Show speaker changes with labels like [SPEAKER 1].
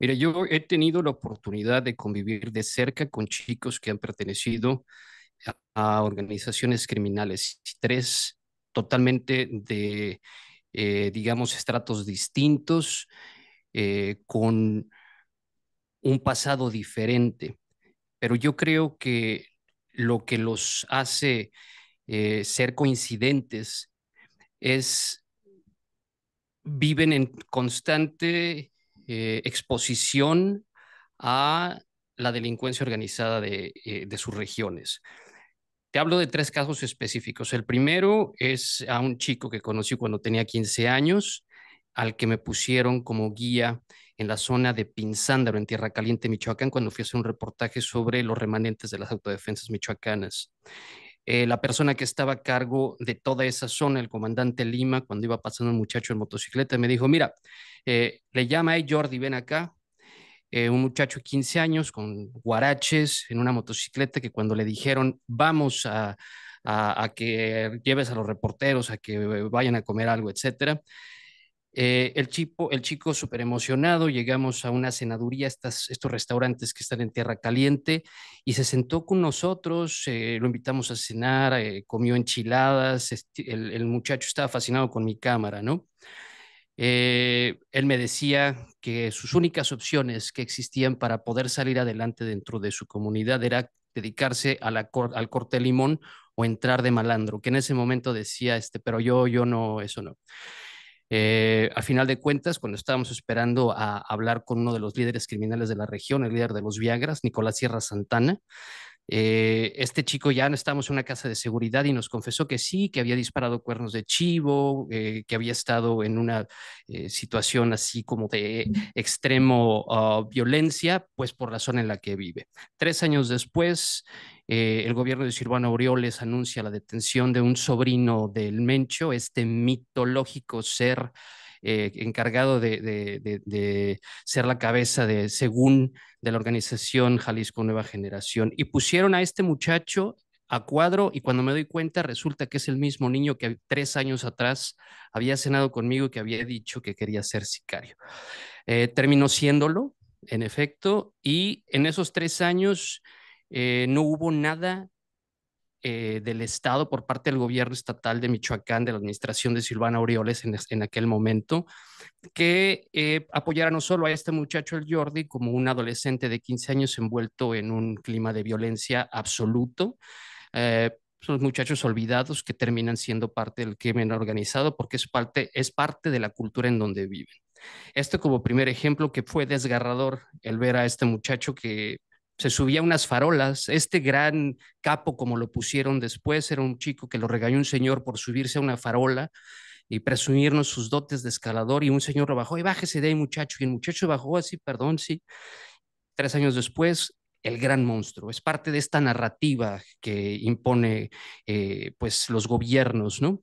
[SPEAKER 1] Mira, yo he tenido la oportunidad de convivir de cerca con chicos que han pertenecido a, organizaciones criminales, tres totalmente de, eh, digamos, estratos distintos, eh, con un pasado diferente. Pero yo creo que lo que los hace eh, ser coincidentes es viven en constante eh, exposición a la delincuencia organizada eh, de, sus regiones. Te hablo de tres casos específicos. El primero es a un chico que conocí cuando tenía 15 años, al que me pusieron como guía en la zona de Pinzándaro, en Tierra Caliente, Michoacán, cuando fui a hacer un reportaje sobre los remanentes de las autodefensas michoacanas. Eh, la persona que estaba a cargo de toda esa zona, el comandante Lima, cuando iba pasando un muchacho en motocicleta, me dijo, mira, eh, le llama, hey Jordi, ven acá. Eh, un muchacho de 15 años con guaraches en una motocicleta que cuando le dijeron, vamos a, que lleves a los reporteros, a que vayan a comer algo, etcétera. Eh, el, chico, el chico súper emocionado, llegamos a una cenaduría, estos restaurantes que están en Tierra Caliente, y se sentó con nosotros, lo invitamos a cenar, comió enchiladas, el, el, muchacho estaba fascinado con mi cámara, ¿no? Eh, él me decía que sus únicas opciones que existían para poder salir adelante dentro de su comunidad era dedicarse a la al corte limón o entrar de malandro, que en ese momento decía, este, pero yo, yo no, eso no. Eh, a final de cuentas, cuando estábamos esperando a hablar con uno de los líderes criminales de la región, el líder de los Viagras, Nicolás Sierra Santana, eh, este chico ya no estábamos en una casa de seguridad y nos confesó que sí, que había disparado cuernos de chivo, eh, que había estado en una eh, situación así como de extremo ah, violencia, pues por la zona en la que vive. Tres años después, el gobierno de Silvano Orioles anuncia la detención de un sobrino del Mencho, este mitológico ser eh, encargado de, ser la cabeza de, según, de la organización Jalisco Nueva Generación. Y pusieron a este muchacho a cuadro y cuando me doy cuenta resulta que es el mismo niño que tres años atrás había cenado conmigo y que había dicho que quería ser sicario. Eh, terminó siéndolo, en efecto, y en esos tres años eh, no hubo nada eh, del Estado por parte del gobierno estatal de Michoacán, de la administración de Silvana Orioles en, aquel momento, que eh, apoyara no solo a este muchacho, el Jordi, como un adolescente de 15 años envuelto en un clima de violencia absoluto. Eh, son los muchachos olvidados que terminan siendo parte del crimen organizado porque es parte, es parte de la cultura en donde viven. Esto como primer ejemplo que fue desgarrador el ver a este muchacho que se subía a unas farolas. Este gran capo, como lo pusieron después, era un chico que lo regañó un señor por subirse a una farola y presumirnos sus dotes de escalador y un señor lo bajó y bájese de ahí muchacho y el muchacho bajó así, perdón, sí. Tres años después, el gran monstruo. Es parte de esta narrativa que impone eh, pues los gobiernos, ¿no?